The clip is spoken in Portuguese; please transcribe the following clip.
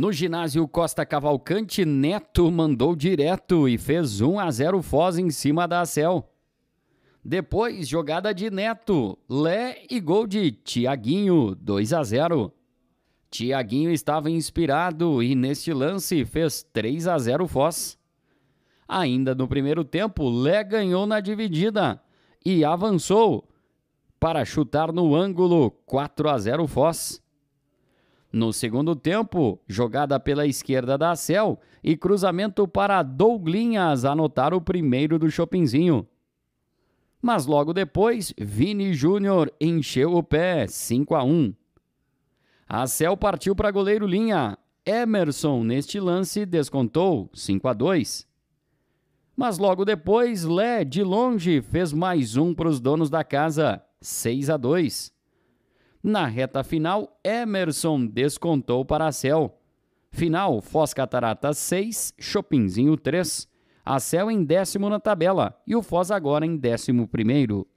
No ginásio Costa Cavalcante, Neto mandou direto e fez 1 a 0 Foz em cima da Acel. Depois, jogada de Neto, Lé e gol de Tiaguinho, 2 a 0. Tiaguinho estava inspirado e neste lance fez 3 a 0 Foz. Ainda no primeiro tempo, Lé ganhou na dividida e avançou para chutar no ângulo 4 a 0 Foz. No segundo tempo, jogada pela esquerda da Cel e cruzamento para Douglinhas anotar o primeiro do Chopinzinho. Mas logo depois, Vini Júnior encheu o pé, 5 a 1. A Cel partiu para goleiro Linha. Emerson, neste lance, descontou, 5 a 2. Mas logo depois, Lé, de longe, fez mais um para os donos da casa, 6 a 2. Na reta final, Emerson descontou para a Cel. Final, Foz Catarata 6, Chopinzinho 3. A Cel em décimo na tabela e o Foz agora em décimo primeiro.